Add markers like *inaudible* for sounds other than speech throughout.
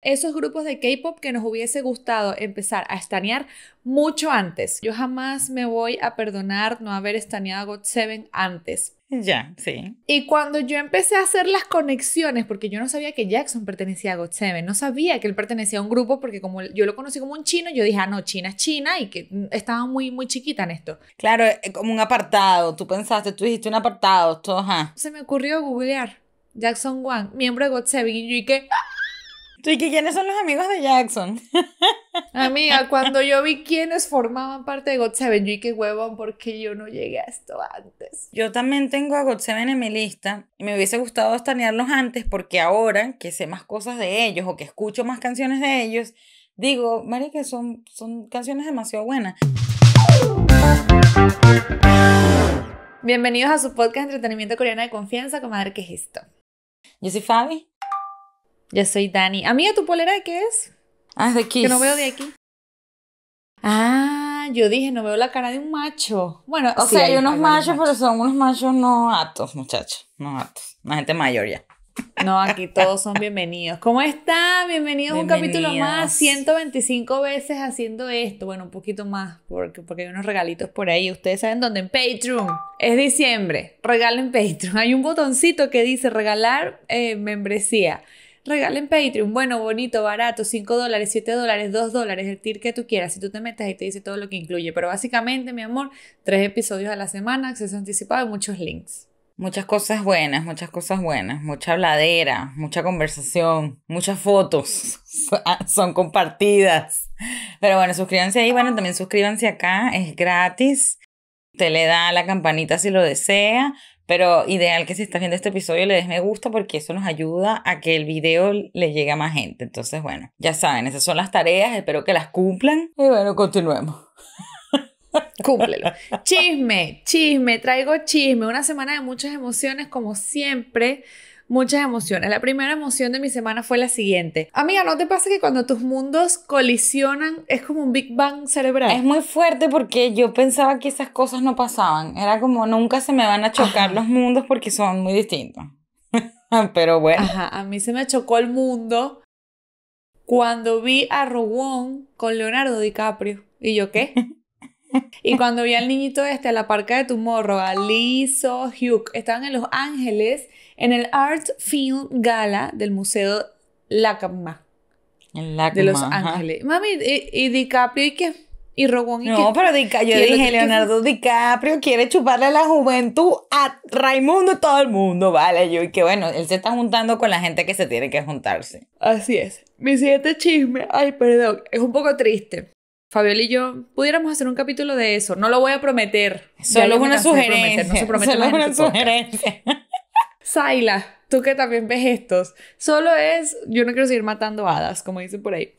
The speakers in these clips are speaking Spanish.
esos grupos de K-pop que nos hubiese gustado empezar a estanear mucho antes. Yo jamás me voy a perdonar no haber estaneado got 7 antes. Ya, sí. Y cuando yo empecé a hacer las conexiones, porque yo no sabía que Jackson pertenecía a got 7, no sabía que él pertenecía a un grupo, porque como yo lo conocí como un chino, yo dije, ah, no, China es China, y que estaba muy, muy chiquita en esto. Claro, eh, eh, como un apartado, tú pensaste, tú dijiste un apartado, todo, ajá. Ah. Se me ocurrió googlear Jackson Wang, miembro de got 7, y yo dije, ¿Y ¿quiénes son los amigos de Jackson? *laughs* Amiga, *laughs* cuando yo vi quiénes formaban parte de GOT7, yo y qué huevón, porque yo no llegué a esto antes. Yo también tengo a GOT7 en mi lista. Y me hubiese gustado estanearlos antes, porque ahora que sé más cosas de ellos o que escucho más canciones de ellos, digo, Mari, que son, son canciones demasiado buenas. Bienvenidos a su podcast de Entretenimiento Coreano de Confianza, comadre, ¿qué es esto? Yo soy Fabi. Yo soy Dani. Amiga, ¿tu polera de qué es? Ah, es de aquí. Que no veo de aquí. Ah, yo dije, no veo la cara de un macho. Bueno, o sea, hay, unos machos, pero son unos machos no aptos, muchachos. No aptos. La gente mayor ya. No, aquí todos son bienvenidos. ¿Cómo están? Bienvenidos, a un capítulo más. 125 veces haciendo esto. Bueno, un poquito más, porque, porque hay unos regalitos por ahí. Ustedes saben dónde, en Patreon. Es diciembre. Regalen Patreon. Hay un botoncito que dice regalar eh, membresía regalen Patreon. Bueno, bonito, barato, 5 dólares, 7 dólares, 2 dólares, el tier que tú quieras. Si tú te metes ahí te dice todo lo que incluye. Pero básicamente, mi amor, tres episodios a la semana, acceso anticipado y muchos links. Muchas cosas buenas, muchas cosas buenas, mucha habladera, mucha conversación, muchas fotos *laughs* son compartidas. Pero bueno, suscríbanse ahí, bueno, también suscríbanse acá, es gratis. te le da la campanita si lo desea. Pero ideal que si estás viendo este episodio le des me gusta porque eso nos ayuda a que el video le llegue a más gente. Entonces, bueno, ya saben, esas son las tareas, espero que las cumplan. Y bueno, continuemos. *laughs* Cúmplelo. Chisme, chisme, traigo chisme. Una semana de muchas emociones como siempre muchas emociones. La primera emoción de mi semana fue la siguiente. Amiga, ¿no te pasa que cuando tus mundos colisionan es como un Big Bang cerebral? Es muy fuerte porque yo pensaba que esas cosas no pasaban. Era como nunca se me van a chocar los mundos porque son muy distintos. *laughs* Pero bueno. Ajá, a mí se me chocó el mundo cuando vi a Rubón con Leonardo DiCaprio. ¿Y yo qué? *laughs* Y cuando vi al niñito este a la parca de tu morro, a Hugh, estaban en Los Ángeles en el Art Film Gala del Museo Lacma. de Los Ángeles. Mami, y, DiCaprio y qué? y Rogón no, pero yo dije, Leonardo DiCaprio quiere chuparle la juventud a Raimundo y todo el mundo, ¿vale? Yo, y que bueno, él se está juntando con la gente que se tiene que juntarse. Así es. Mi siguiente chisme, ay, perdón, es un poco triste. Fabiola y yo pudiéramos hacer un capítulo de eso. No lo voy a prometer. Solo es una sugerencia. No se promete Solo es una este sugerencia. Saila, tú que también ves estos, solo es, yo no quiero seguir matando hadas, como dicen por ahí.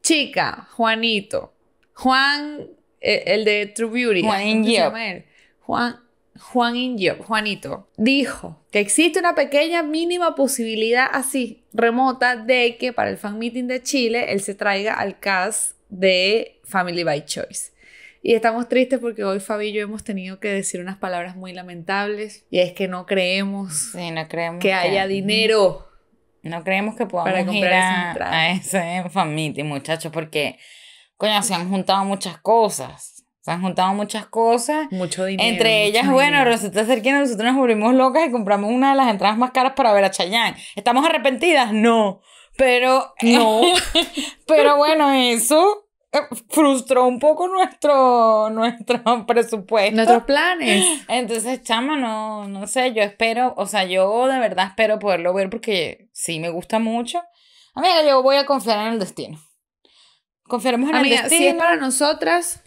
Chica, Juanito, Juan, e, el de True Beauty. Juan ah, Juan, Juan Juanito, dijo que existe una pequeña mínima posibilidad así, remota, de que para el fan meeting de Chile él se traiga al cast de Family by Choice. Y estamos tristes porque hoy Fabi y yo hemos tenido que decir unas palabras muy lamentables. Y es que no creemos, no creemos que, haya dinero. No creemos que podamos comprar ir a, a ese famiti muchachos, porque, coño, se han juntado muchas cosas. Se han juntado muchas cosas. Mucho dinero. Entre ellas, bueno, resulta ser que nosotros nos volvimos locas y compramos una de las entradas más caras para ver a Chayanne. ¿Estamos arrepentidas? No. Pero. No. *laughs* pero bueno, eso eh, frustró un poco nuestro, nuestro *laughs* presupuesto. Nuestros planes. Entonces, chama, no, no sé, yo espero, o sea, yo de verdad espero poderlo ver porque sí me gusta mucho. Amiga, yo voy a confiar en el destino. Confiaremos en el destino. Si es para nosotras,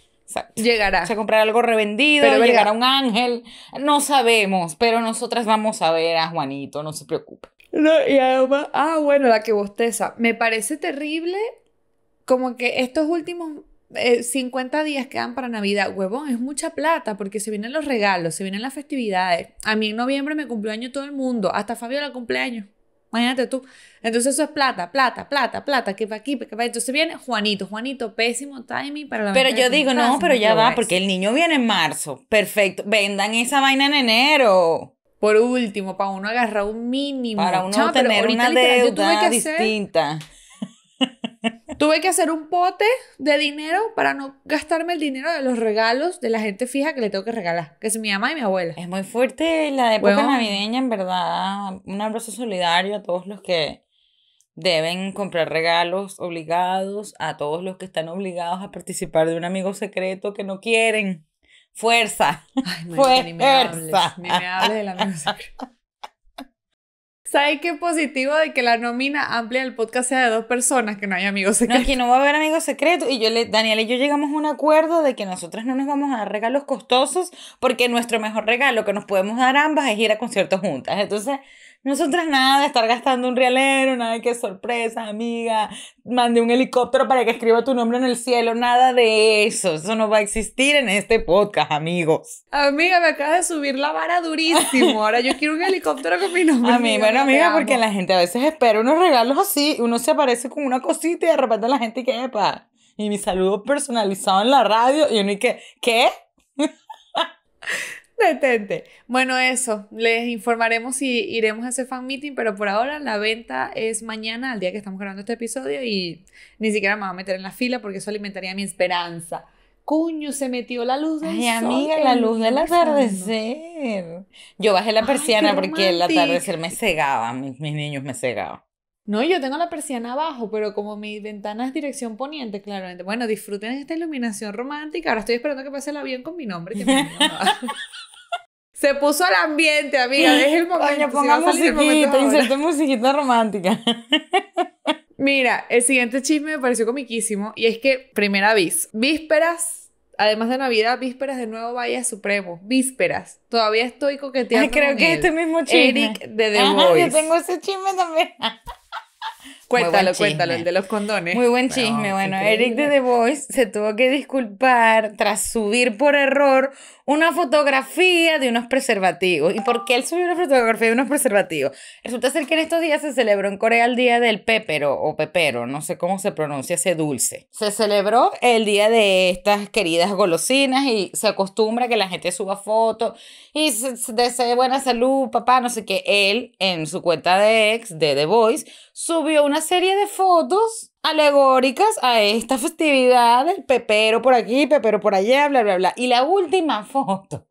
llegará. O sea, comprar algo revendido, pero llegará un ángel. No sabemos, pero nosotras vamos a ver a Juanito, no se preocupe. No, y además, ah, bueno, la que bosteza. Me parece terrible como que estos últimos 50 eh, días dan para Navidad, huevón, es mucha plata porque se vienen los regalos, se vienen las festividades. A mí en noviembre me cumplió año todo el mundo, hasta Fabiola cumpleaños. Imagínate tú. Entonces eso es plata, plata, plata, plata, que va aquí, que va Entonces viene Juanito, Juanito, pésimo timing para la Pero yo digo, no, pero ya va, porque el niño viene en marzo. Perfecto, vendan esa vaina en enero. Por último, para uno agarrar un mínimo. Para uno tener una deuda distinta. Tuve que hacer un pote de dinero para no gastarme el dinero de los regalos de la gente fija que le tengo que regalar, que es mi mamá y mi abuela. Es muy fuerte la época navideña, en verdad. Un abrazo solidario a todos los que deben comprar regalos obligados, a todos los que están obligados a participar de un amigo secreto que no quieren. Fuerza. fuerza. me ¿Sabes qué positivo de que la nómina amplia del podcast sea de dos personas, que no hay amigos secretos? No, aquí no va a haber amigos secretos. Y yo, le, Daniel y yo llegamos a un acuerdo de que nosotras no nos vamos a dar regalos costosos porque nuestro mejor regalo que nos podemos dar ambas es ir a conciertos juntas. Entonces, nosotras nada de estar gastando un realero, nada de que sorpresa, amiga, mande un helicóptero para que escriba tu nombre en el cielo, nada de eso. Eso no va a existir en este podcast, amigos. Amiga, me acabas de subir la vara durísimo. *laughs* Ahora yo quiero un helicóptero con mi nombre. A mí, bueno, amiga, porque la gente a veces espera unos regalos así, uno se aparece con una cosita y de repente la gente que, epa, y mi saludo personalizado en la radio, y uno y que, ¿qué? *laughs* Detente. Bueno, eso. Les informaremos si iremos a ese fan meeting, pero por ahora la venta es mañana, al día que estamos grabando este episodio, y ni siquiera me voy a meter en la fila porque eso alimentaría mi esperanza. Cuño, se metió la luz del Ay, amiga, la luz del atardecer. Yo bajé la persiana porque el atardecer me cegaba, mis, niños me cegaban. No, yo tengo la persiana abajo, pero como mi ventana es dirección poniente, claramente. Bueno, disfruten esta iluminación romántica. Ahora estoy esperando que pase la bien con mi nombre. *laughs* Se puso al ambiente, amiga. Es el *laughs* momento. Oye, Pongamos musiquita, musiquita romántica. *laughs* Mira, el siguiente chisme me pareció comiquísimo y es que, primera vez, vísperas, además de Navidad, vísperas de nuevo Valle Supremo, vísperas. Todavía estoy coqueteando. Ay, creo que este mismo chisme. Eric de The Voice. Yo tengo ese chisme también. *laughs* Cuéntalo, cuéntalo, el de los condones. Muy buen chisme. bueno, Eric de The Voice se tuvo que disculpar tras subir por error una fotografía de unos preservativos. ¿Y por qué él subió una fotografía de unos preservativos? Resulta ser que en estos días se celebró en Corea el Día del Pepero o Pepero, no sé cómo se pronuncia ese dulce. Se celebró el día de estas queridas golosinas y se acostumbra que la gente suba fotos y se, desee buena salud, papá, no sé qué. Él en su cuenta de ex de The Voice subió una serie de fotos alegóricas a esta festividad del pepero por aquí, pepero por allá, bla, bla, bla. Y la última *laughs* foto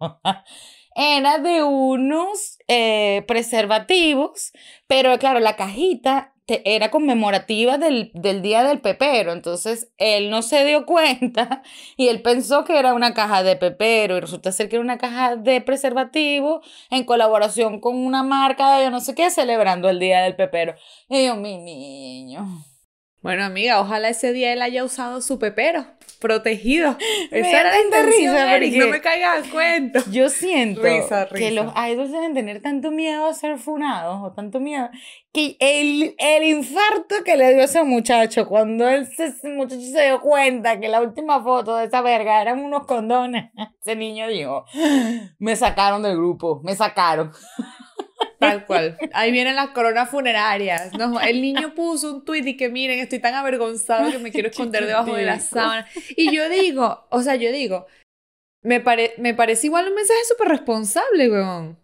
era de unos eh, preservativos, pero claro, la cajita era conmemorativa del, día del pepero, entonces él no se dio cuenta y él pensó que era una caja de pepero y resulta ser que era una caja de preservativo en colaboración con una marca de yo no sé qué celebrando el día del pepero. Y yo, mi niño. Bueno, amiga, ojalá ese día él haya usado su pepero protegido. *laughs* Esa era la intención, no me caiga al cuento. Yo siento que los idols deben tener tanto miedo a ser funados o tanto miedo que el, el infarto que le dio a ese muchacho cuando ese muchacho se dio cuenta que la última foto de esa verga eran unos condones, *laughs* ese niño dijo, ah, me sacaron del grupo, me sacaron. *laughs* Tal cual. Ahí vienen las coronas funerarias. No, el niño puso un tweet y que miren, estoy tan avergonzado que me quiero esconder debajo de la sábana. Y yo digo, o sea, yo digo, me, parece igual un mensaje súper responsable, weón.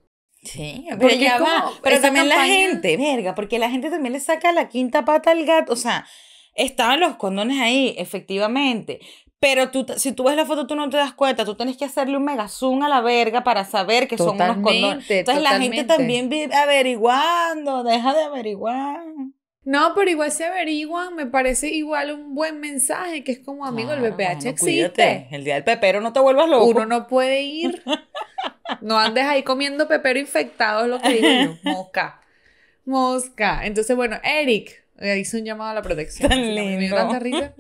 Sí, pero, ya pero también la gente, verga, porque la gente también le saca la quinta pata al gato, o sea, estaban los condones ahí, efectivamente, pero si tú ves la foto, tú no te das cuenta. Tú tienes que hacerle un mega zoom a la verga para saber que son unos condones. Entonces la gente también vive averiguando, deja de averiguar. No, pero igual se averiguan, me parece igual un buen mensaje, que es como, amigo, el BPH existe. El día del pepero no te vuelvas loco. Uno no puede ir. *laughs* No andes ahí comiendo pepero infectado, es lo que digo *laughs* Mosca. Mosca. Entonces, bueno, Eric hizo un llamado a la protección. *laughs*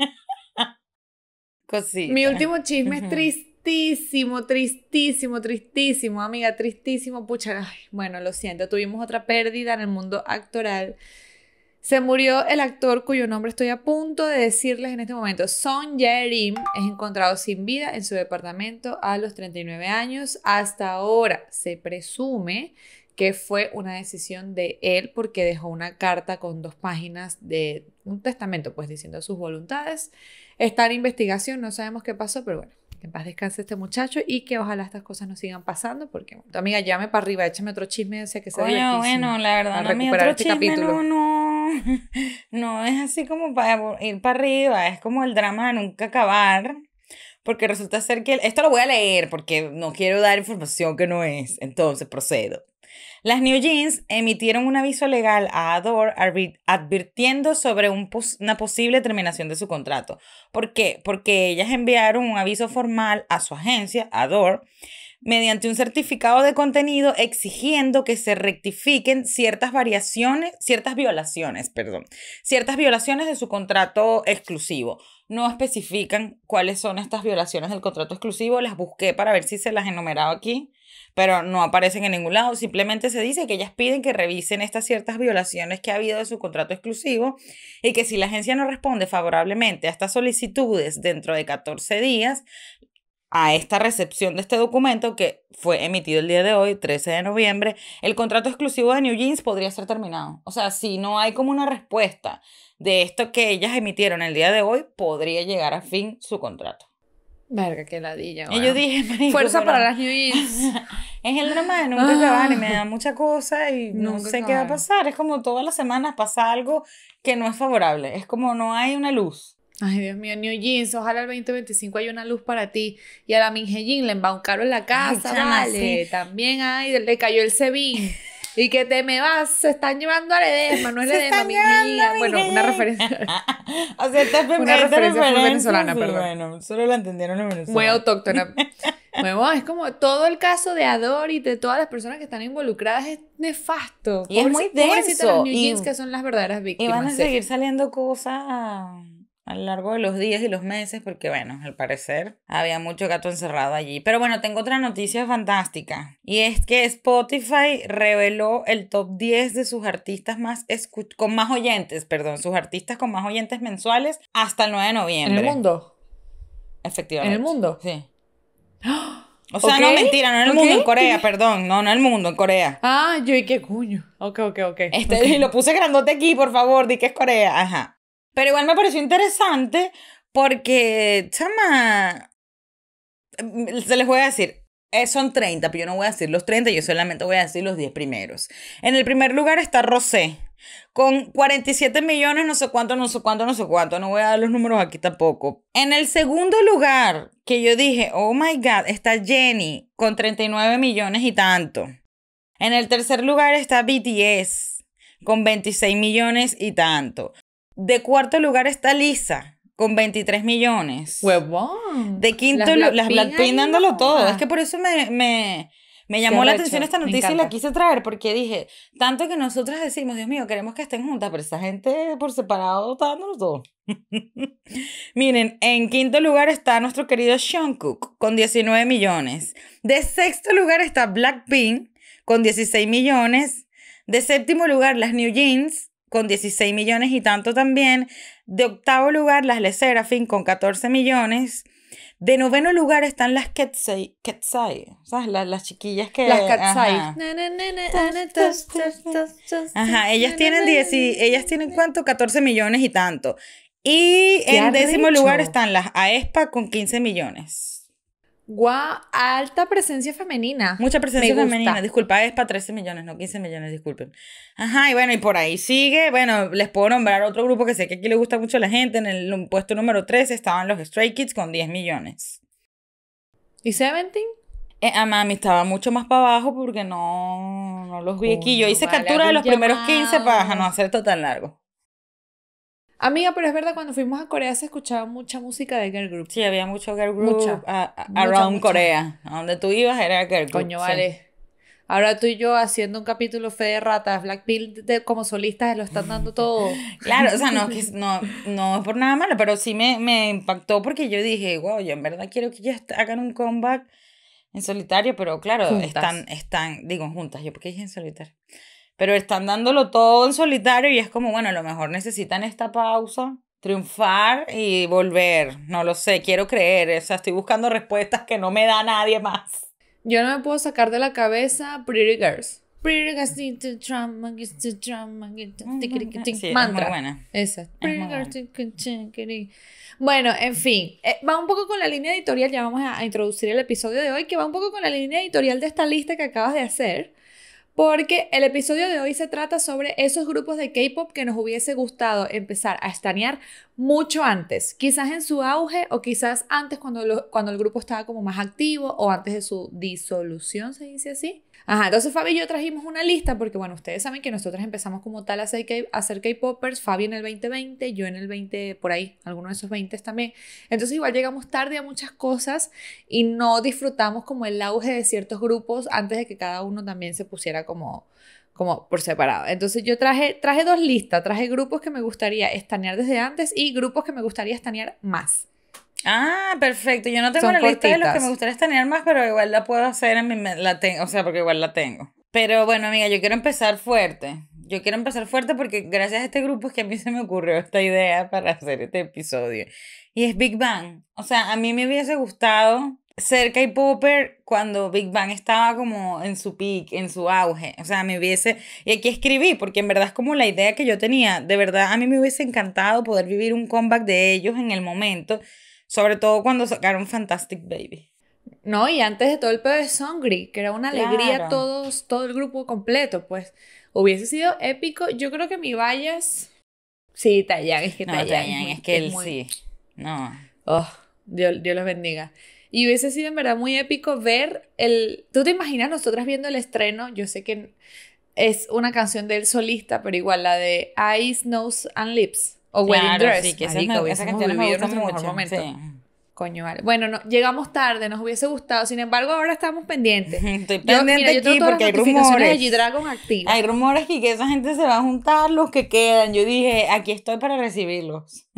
Mi último chisme es tristísimo, tristísimo, tristísimo, amiga, tristísimo. Pucha, bueno, lo siento, tuvimos otra pérdida en el mundo actoral. Se murió el actor cuyo nombre estoy a punto de decirles en este momento. Son Yerim es encontrado sin vida en su departamento a los 39 años. Hasta ahora se presume que fue una decisión de él porque dejó una carta con dos páginas de un testamento, pues diciendo sus voluntades. Está en investigación, no sabemos qué pasó, pero bueno, que en paz descanse este muchacho y que ojalá estas cosas no sigan pasando porque, tu amiga, llame para arriba, échame otro chisme, o sea que sea Oye, bueno, la verdad, no, mi este capítulo. No, no, *laughs* no es así como para ir para arriba, es como el drama de nunca acabar porque resulta ser que esto lo voy a leer porque no quiero dar información que no es, entonces procedo. Las New Jeans emitieron un aviso legal a Adore advirtiendo sobre una posible terminación de su contrato. ¿Por qué? Porque ellas enviaron un aviso formal a su agencia, Adore, mediante un certificado de contenido exigiendo que se rectifiquen ciertas variaciones, ciertas violaciones, perdón, ciertas violaciones de su contrato exclusivo. No especifican cuáles son estas violaciones del contrato exclusivo, las busqué para ver si se las enumeraba aquí pero no aparecen en ningún lado. Simplemente se dice que ellas piden que revisen estas ciertas violaciones que ha habido de su contrato exclusivo y que si la agencia no responde favorablemente a estas solicitudes dentro de 14 días, a esta recepción de este documento que fue emitido el día de hoy, 13 de noviembre, el contrato exclusivo de New Jeans podría ser terminado. O sea, si no hay como una respuesta de esto que ellas emitieron el día de hoy, podría llegar a fin su contrato. Verga, qué ladilla. Y yo dije, Fuerza para las New jeans. *laughs* es el drama de nunca acabar y me da ah. mucha cosa y no sé qué va a pasar. Es como todas las semanas pasa algo que no es favorable. Es como no hay una luz. Ay, Dios mío, New Jeans, ojalá el 2025 haya una luz para ti. Y a la Minjejin le embaucaron la casa, Ay, vale. También hay, le cayó el Sebin. Y que te me vas, se están llevando a edema, no es la edema, mi niña. Bueno, una referencia. *laughs* o sea, esta una referencia fue venezolana, perdón. Bueno, solo la entendieron en Venezuela. Muy autóctona. *laughs* bueno, es como todo el caso de Ador y de todas las personas que están involucradas es nefasto. Y es muy denso. Los New Jeans, que son las verdaderas víctimas. Y van a seguir saliendo cosas a lo largo de los días y los meses, porque bueno, al parecer había mucho gato encerrado allí. Pero bueno, tengo otra noticia fantástica, y es que Spotify reveló el top 10 de sus artistas más con más oyentes, perdón, sus artistas con más oyentes mensuales hasta el 9 de noviembre. ¿En el mundo? Efectivamente. ¿En el mundo? Sí. *gasps* O sea, no, mentira, no en el mundo, en Corea, perdón. No, no en el mundo, en Corea. Ah, yo y qué cuño. Ok, ok, ok. Este, lo puse grandote aquí, por favor, di que es Corea. Ajá. Pero igual me pareció interesante porque, chama, mm, se les voy a decir, eh, son 30, pero yo no voy a decir los 30, yo solamente voy a decir los 10 primeros. En el primer lugar está Rosé, con 47 millones, no sé cuánto, no sé cuánto, no sé cuánto, no voy a dar los números aquí tampoco. En el segundo lugar, que yo dije, oh my God, está Jenny, con 39 millones y tanto. En el tercer lugar está BTS, con 26 millones y tanto. De cuarto lugar está Lisa, con 23 millones. Huevón. De quinto, las Blackpink dándolo todo. Es que por eso me, llamó la atención esta noticia y la quise traer porque dije, tanto que nosotras decimos, Dios mío, queremos que estén juntas, pero esa gente por separado está dándolo todo. *laughs* Miren, en quinto lugar está nuestro querido Sean Cook con 19 millones. De sexto lugar está Blackpink con 16 millones. De séptimo lugar las New Jeans con 16 millones y tanto también. De octavo lugar, las Le Serafin con 14 millones. De noveno lugar están las Ketsai, Ketsai ¿sabes? Las, chiquillas que... Las Ketsai. Ajá, ellas tienen 10... ellas tienen cuánto? 14 millones y tanto. Y en décimo lugar están las Aespa con 15 millones. Guau, alta presencia femenina. Mucha presencia femenina. Disculpa, es para 13 millones, no 15 millones, disculpen. Ajá, y bueno, y por ahí sigue. Bueno, les puedo nombrar otro grupo que sé que aquí le gusta mucho a la gente. En el puesto número 3 estaban los Stray Kids con 10 millones. ¿Y Seventeen? Eh, a ah, mami estaba mucho más para abajo porque no, los vi aquí. Yo hice captura de los primeros 15 para no hacer esto tan largo. Amiga, pero es verdad, cuando fuimos a Corea se escuchaba mucha música de girl group. Sí, había mucho girl group around Corea. A donde tú ibas era girl group. Coño, vale. Ahora tú y yo haciendo un capítulo fe de ratas, Blackpink de, como solistas lo están dando todo. *laughs* claro, o sea, no, que, *laughs* no, no es por nada malo, pero sí me, me impactó porque yo dije, wow, yo en verdad quiero que ellas hagan un comeback en solitario, pero claro, están, están, digo, juntas, yo porque dije en solitario pero están dándolo todo en solitario y es como, bueno, a lo mejor necesitan esta pausa, triunfar y volver. No lo sé, quiero creer, o sea, estoy buscando respuestas que no me da nadie más. Yo no me puedo sacar de la cabeza Pretty Girls. Pretty girls need to Monkeys, get to Trump, get to Mantra. Esa. Pretty girls Bueno, en fin. Eh, va un poco con la línea editorial. Ya vamos a introducir el episodio de hoy, que va un poco con la línea editorial de esta lista que acabas de hacer porque el episodio de hoy se trata sobre esos grupos de K-pop que nos hubiese gustado empezar a estanear mucho antes, quizás en su auge o quizás antes cuando, cuando el grupo estaba como más activo o antes de su disolución, se dice así. Ajá, entonces Fabi y yo trajimos una lista porque, bueno, ustedes saben que nosotros empezamos como tal a hacer K-Poppers, Fabi en el 2020, yo en el 20, por ahí, alguno de esos 20 también. Entonces igual llegamos tarde a muchas cosas y no disfrutamos como el auge de ciertos grupos antes de que cada uno también se pusiera como como por separado. Entonces yo traje, traje dos listas, traje grupos que me gustaría estanear desde antes y grupos que me gustaría estanear más. Ah, perfecto. Yo no tengo la lista de los que me gustaría tener más, pero igual la puedo hacer en mi la tengo, o sea, porque igual la tengo. Pero bueno, amiga, yo quiero empezar fuerte. Yo quiero empezar fuerte porque gracias a este grupo es que a mí se me ocurrió esta idea para hacer este episodio. Y es Big Bang. O sea, a mí me hubiese gustado ser K-Popper cuando Big Bang estaba como en su peak, en su auge. O sea, me hubiese... Y aquí escribí, porque en verdad es como la idea que yo tenía. De verdad, a mí me hubiese encantado poder vivir un comeback de ellos en el momento sobre todo cuando sacaron Fantastic Baby. No, y antes de todo el pedo de Songry, que era una alegría todos, todo el grupo completo, pues hubiese sido épico. Yo creo que mi vallas. Sí, Tayang, es que no, es, que él sí. No. Oh, Dios, Dios los bendiga. Y hubiese sido en verdad muy épico ver el. ¿Tú te imaginas nosotras viendo el estreno? Yo sé que es una canción del solista, pero igual la de Eyes, Nose and Lips. O wedding dress. Sí, que esa, Marico, mejor momento. Coño, vale. Bueno, no, llegamos tarde, nos hubiese gustado. Sin embargo, ahora estamos pendientes. *laughs* Estoy pendiente aquí porque hay rumores. De dragon Hay rumores que, que esa gente se va a juntar, los que quedan. Yo dije, aquí estoy para recibirlos.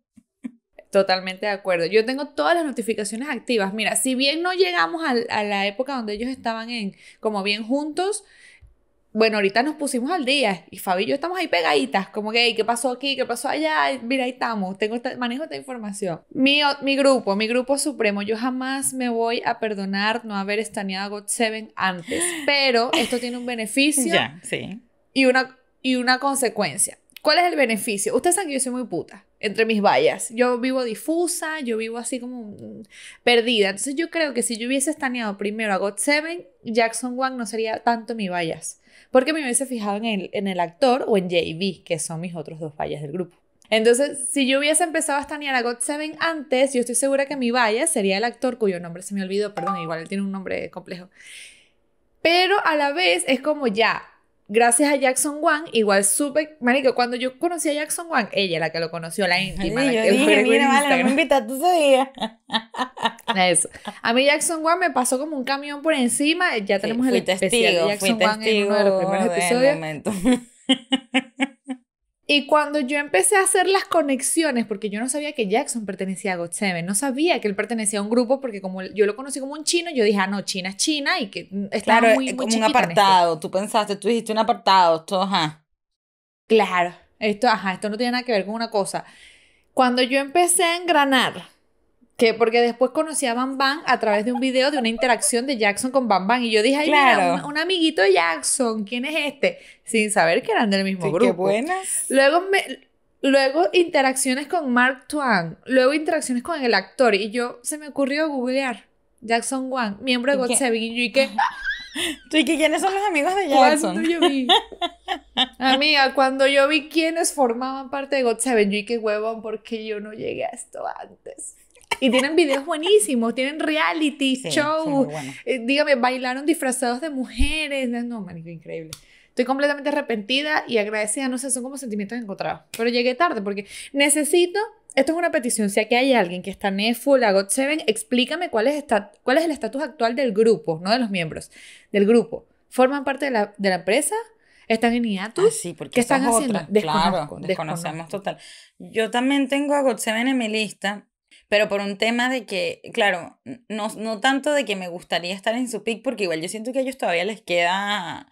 *laughs* Totalmente de acuerdo. Yo tengo todas las notificaciones activas. Mira, si bien no llegamos a, a la época donde ellos estaban en como bien juntos, bueno, ahorita nos pusimos al día y Fabi y yo estamos ahí pegaditas, como que, ¿qué pasó aquí? ¿Qué pasó allá? Mira, ahí estamos, tengo manejo esta información. Mi, mi grupo, mi grupo supremo, yo jamás me voy a perdonar no haber estaneado got 7 antes, pero esto tiene un beneficio sí. y, una, y una consecuencia. ¿Cuál es el beneficio? Ustedes saben que yo soy muy puta, entre mis vallas. Yo vivo difusa, yo vivo así como mm, perdida. Entonces yo creo que si yo hubiese estaneado primero a got 7, Jackson Wang no sería tanto mi vallas porque me hubiese fijado en el, actor o en JB, que son mis otros dos vallas del grupo. Entonces, si yo hubiese empezado a estanear a God Seven antes, yo estoy segura que mi valla sería el actor cuyo nombre se me olvidó, perdón, igual él tiene un nombre complejo. Pero a la vez es como ya, gracias a Jackson Wang, igual supe, marico, cuando yo conocí a Jackson Wang, ella la que lo conoció, la íntima. dije, mira, me invitaste ese día. A mí Jackson Wang me pasó como un camión por encima, ya tenemos el especial testigo, de Jackson Wang en uno de los primeros *laughs* Y cuando yo empecé a hacer las conexiones, porque yo no sabía que Jackson pertenecía a got no sabía que él pertenecía a un grupo, porque como yo lo conocí como un chino, yo dije, ah, no, China es China y que mm, estaba claro, eh, muy, como un apartado. Tú pensaste, tú dijiste un apartado, esto, ajá. Claro, esto, ajá, esto no tiene nada que ver con una cosa. Cuando yo empecé a engranar que porque después conocí a Bam Bam a través de un video de una interacción de Jackson con Bam Bam y yo dije, ay, mira, un, amiguito de Jackson, ¿quién es este? Sin saber que eran del mismo grupo. Qué buenas. Luego luego interacciones con Mark Twain, luego interacciones con el actor y yo se me ocurrió googlear Jackson Wang, miembro de got Seven y yo y que *laughs* quiénes son los amigos de Jackson? *laughs* Amiga, cuando yo vi quiénes formaban parte de GOT7, y qué huevón, porque yo no llegué a esto antes. Y tienen videos buenísimos, tienen reality, show. shows. Eh, dígame, bailaron disfrazados de mujeres. No, marico increíble. Estoy completamente arrepentida y agradecida. No sé, son como sentimientos encontrados. Pero llegué tarde porque necesito. Esto es una petición. Si aquí hay alguien que está full a got Seven, explícame cuál es, esta, cuál es el estatus actual del grupo, no de los miembros, del grupo. ¿Forman parte de la, de la empresa? están en hiatus. sí, porque ¿Qué están haciendo? Desconozco, desconocemos total. Yo también tengo a GOT7 en mi lista pero por un tema de que, claro, no, no tanto de que me gustaría estar en su pick, porque igual yo siento que a ellos todavía les queda...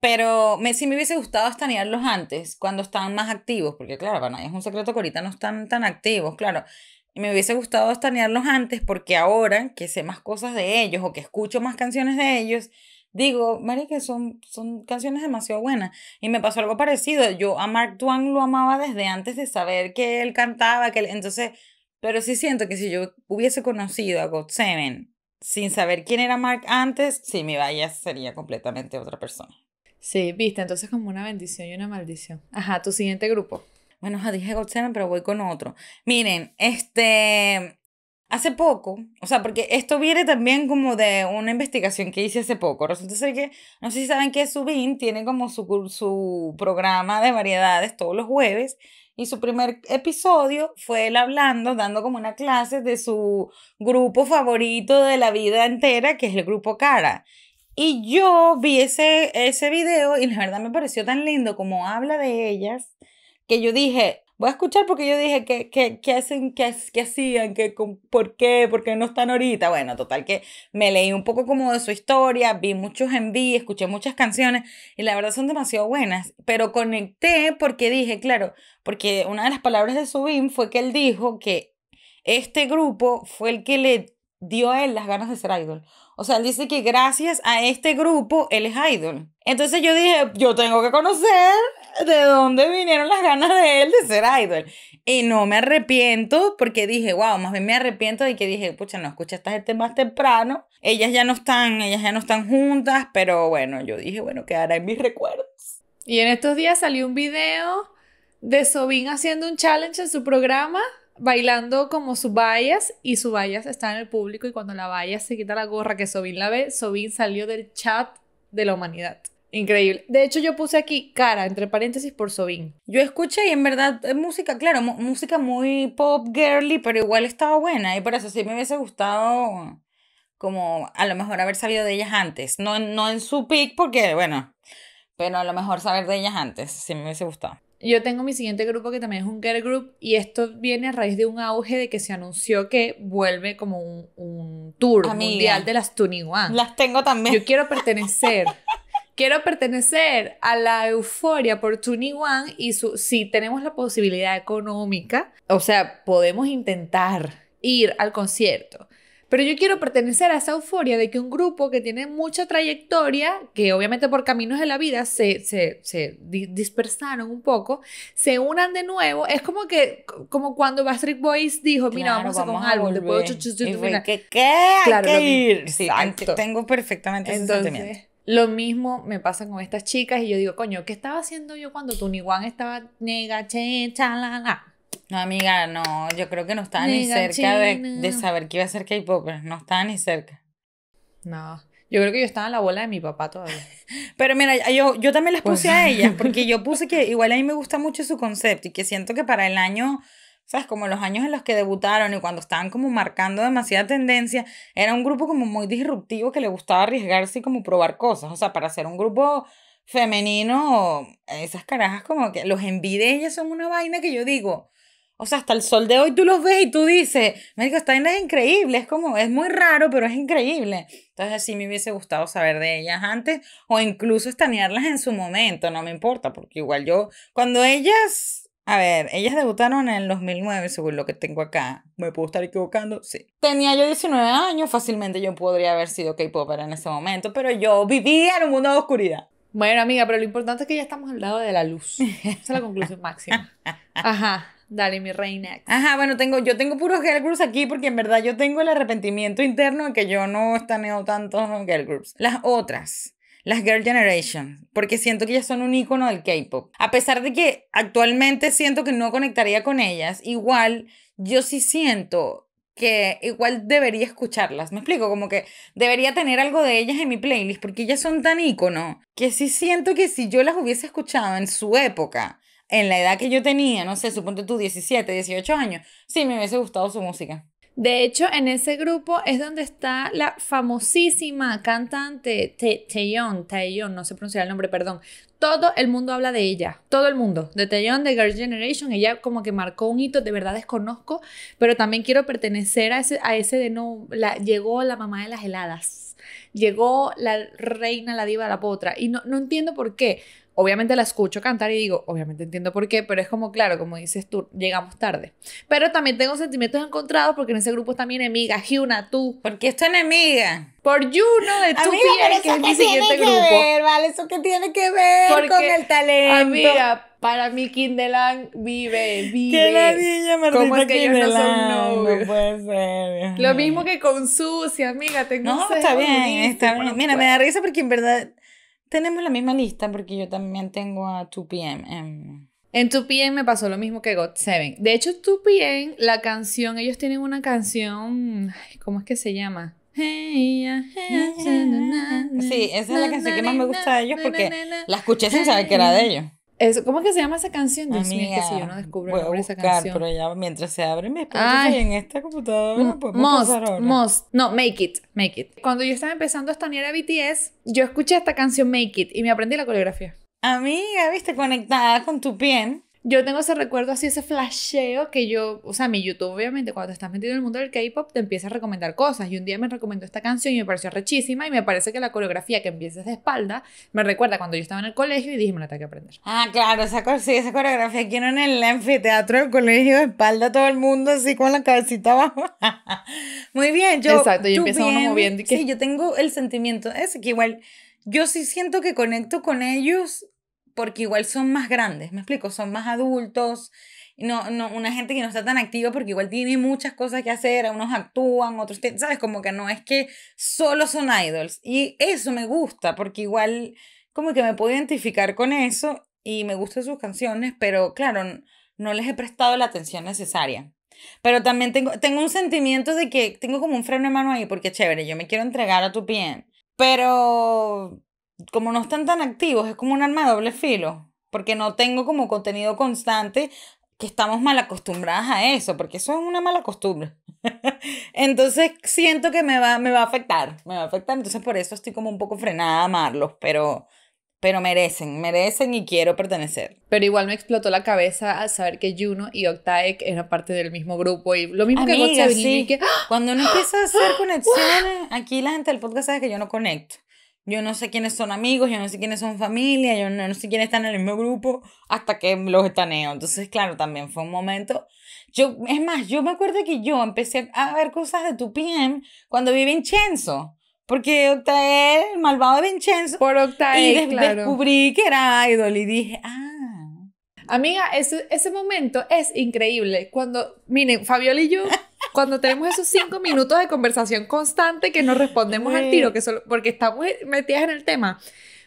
Pero me, sí me hubiese gustado estanearlos antes, cuando estaban más activos, porque claro, para nadie es un secreto que ahorita no están tan activos, claro. Y me hubiese gustado estanearlos antes porque ahora que sé más cosas de ellos o que escucho más canciones de ellos, digo, mari que son, son canciones demasiado buenas. Y me pasó algo parecido. Yo a Mark Twain lo amaba desde antes de saber que él cantaba, que él, entonces pero sí siento que si yo hubiese conocido a God Seven sin saber quién era Mark antes, si mi vaya sería completamente otra persona. Sí, viste, entonces como una bendición y una maldición. Ajá, tu siguiente grupo. Bueno, ya dije God Seven, pero voy con otro. Miren, este, hace poco, o sea, porque esto viene también como de una investigación que hice hace poco. Resulta ser que, no sé si saben que Subin tiene como su, su programa de variedades todos los jueves y su primer episodio fue él hablando, dando como una clase de su grupo favorito de la vida entera, que es el grupo Cara. Y yo vi ese, ese video y la verdad me pareció tan lindo como habla de ellas, que yo dije, voy a escuchar porque yo dije, que que que hacen? ¿Qué, hacían? ¿Qué, con, ¿Por que ¿Por qué no están ahorita? Bueno, total que me leí un poco como de su historia, vi muchos envíos, escuché muchas canciones y la verdad son demasiado buenas, pero conecté porque dije, claro, porque una de las palabras de Subin fue que él dijo que este grupo fue el que le dio a él las ganas de ser idol. O sea, él dice que gracias a este grupo él es idol. Entonces yo dije, yo tengo que conocer de dónde vinieron las ganas de él de ser idol. Y no me arrepiento porque dije, wow, más bien me arrepiento de que dije, pucha, no escuché esta gente más temprano. Ellas ya no están, ellas ya no están juntas, pero bueno, yo dije, bueno, quedará en mis recuerdos. Y en estos días salió un video de Sobin haciendo un challenge en su programa, bailando como su Bayas y su Bayas está en el público, y cuando la Bayas se quita la gorra que Sobin la ve, Sobin salió del chat de la humanidad. Increíble. De hecho, yo puse aquí cara, entre paréntesis, por Sobin. Yo escuché y en verdad eh, música, claro, música muy pop girly, pero igual estaba buena. Y por eso sí me hubiese gustado como a lo mejor haber sabido de ellas antes. No, no en su pick, porque bueno, pero a lo mejor saber de ellas antes, sí me hubiese gustado. Yo tengo mi siguiente grupo que también es un girl group y esto viene a raíz de un auge de que se anunció que vuelve como un, tour mundial de las Tuning One. Las tengo también. Yo quiero pertenecer. *laughs* quiero pertenecer a la euforia por 21 y su, si tenemos la posibilidad económica, o sea, podemos intentar ir al concierto. Pero yo quiero pertenecer a esa euforia de que un grupo que tiene mucha trayectoria, que obviamente por caminos de la vida se, se, dispersaron un poco, se unan de nuevo. Es como que, como cuando Bastard Boys dijo, mira, vamos, a hacer un álbum, ¿Qué? qué? Hay que ir. Sí, tengo perfectamente ese Entonces, sentimiento. Lo mismo me pasa con estas chicas y yo digo, coño, ¿qué estaba haciendo yo cuando Tuniwan estaba nega, che, No, amiga, no, yo creo que no estaba ni cerca de, saber qué iba a ser K-pop, no estaba ni cerca. No, yo creo que yo estaba en la bola de mi papá todavía. *laughs* pero mira, yo, yo también las pues puse a ellas, porque *laughs* yo puse que igual a mí me gusta mucho su concepto y que siento que para el año ¿sabes? Como los años en los que debutaron y cuando estaban como marcando demasiada tendencia, era un grupo como muy disruptivo que le gustaba arriesgarse y como probar cosas. O sea, para ser un grupo femenino, esas carajas como que los envidia ellas son una vaina que yo digo. O sea, hasta el sol de hoy tú los ves y tú dices, me esta vaina es increíble, es como, es muy raro, pero es increíble. Entonces, así me hubiese gustado saber de ellas antes o incluso estanearlas en su momento, no me importa, porque igual yo, cuando ellas a ver, ellas debutaron en el 2009, según lo que tengo acá. ¿Me puedo estar equivocando? Sí. Tenía yo 19 años, fácilmente yo podría haber sido K-Popper en ese momento, pero yo vivía en un mundo de oscuridad. Bueno, amiga, pero lo importante es que ya estamos al lado de la luz. Esa es la conclusión máxima. *laughs* Ajá. Dale, mi reina. Ajá, bueno, tengo, yo tengo puros girl groups aquí porque en verdad yo tengo el arrepentimiento interno de que yo no estaneo tantos girl groups. Las otras las Girl Generation, porque siento que ellas son un icono del K-pop. A pesar de que actualmente siento que no conectaría con ellas, igual yo sí siento que igual debería escucharlas. Me explico, como que debería tener algo de ellas en mi playlist, porque ellas son tan icono que sí siento que si yo las hubiese escuchado en su época, en la edad que yo tenía, no sé, suponte tú 17, 18 años, sí me hubiese gustado su música. De hecho, en ese grupo es donde está la famosísima cantante Taeyeon, no sé pronunciar el nombre, perdón. Todo el mundo habla de ella, todo el mundo, de Taeyeon, de Girls' Generation, ella como que marcó un hito, de verdad desconozco, pero también quiero pertenecer a ese, a ese de no, la, llegó la mamá de las heladas, llegó la reina, la diva, la potra, y no, no entiendo por qué, obviamente la escucho cantar y digo, obviamente entiendo por qué, pero es como, claro, como dices tú, llegamos tarde. Pero también tengo sentimientos encontrados porque en ese grupo está mi enemiga, Hyuna, tú. ¿Por qué es enemiga? Por hyuna de tu piel, que es mi siguiente grupo. Ver, vale, eso qué tiene que ver con el talento. Amiga, ah, para mí Kindelan vive, vive. Qué ¿Cómo es que ellos no son No puede ser. Lo mismo que con Suzy, amiga, tengo No, está bien, está bien. Mira, me da risa porque en verdad tenemos la misma lista porque yo también tengo a 2PM en... En 2PM me pasó lo mismo que Got 7. De hecho, 2PM, la canción, ellos tienen una canción, ¿cómo es que se llama? Sí, esa es la canción que más me gusta de ellos porque la escuché sin saber que era de ellos. ¿Cómo es que se llama esa canción? Dios mío, que si yo no descubro voy el nombre a buscar, de esa canción. Pero ya mientras se abre mi Spotify en esta computadora, no podemos pasar ahora. most. no, Make It, Make It. Cuando yo estaba empezando a estanear a BTS, yo escuché esta canción Make It y me aprendí la coreografía. Amiga, viste, conectada con tu piel yo tengo ese recuerdo así, ese flasheo que yo, o sea, mi YouTube obviamente cuando te estás metido en el mundo del K-Pop te empieza a recomendar cosas y un día me recomendó esta canción y me pareció rechísima y me parece que la coreografía que empieza de espalda me recuerda cuando yo estaba en el colegio y dije, me la tengo que aprender. Ah, claro, esa, sí, esa coreografía que en el anfiteatro del colegio, de espalda todo el mundo así con la cabecita abajo. *laughs* Muy bien, yo... Exacto, y empieza uno moviendo Sí, yo tengo el sentimiento ese que igual yo sí siento que conecto con ellos porque igual son más grandes, me explico, son más adultos, no, no, una gente que no está tan activa porque igual tiene muchas cosas que hacer, unos actúan, otros, ¿sabes? Como que no es que solo son idols. Y eso me gusta porque igual como que me puedo identificar con eso y me gustan sus canciones, pero claro, no les he prestado la atención necesaria. Pero también tengo, tengo un sentimiento de que tengo como un freno de mano ahí porque chévere, yo me quiero entregar a tu piel, Pero como no están tan activos, es como un arma doble filo, porque no tengo como contenido constante que estamos mal acostumbradas a eso, porque eso es una mala costumbre. *laughs* entonces siento que me va, me va a afectar, me va a afectar, entonces por eso estoy como un poco frenada a amarlos, pero, pero merecen, merecen y quiero pertenecer. Pero igual me explotó la cabeza al saber que Juno y Octaek eran parte del mismo grupo y lo mismo que sí. ¡ah! Cuando uno empieza a hacer conexiones, aquí la gente del podcast sabe que yo no conecto yo no sé quiénes son amigos, yo no sé quiénes son familia, yo no, sé quiénes están en el mismo grupo hasta que los estaneo. Entonces, claro, también fue un momento. Yo, es más, yo me acuerdo que yo empecé a ver cosas de tu PM cuando vi Vincenzo. Porque Octael, el malvado de Vincenzo. Por Octael, y descubrí que era idol y dije, ah. Amiga, ese, ese momento es increíble. Cuando, miren, Fabiola y yo cuando tenemos esos cinco minutos de conversación constante que nos respondemos al tiro, que solo, porque estamos metidas en el tema.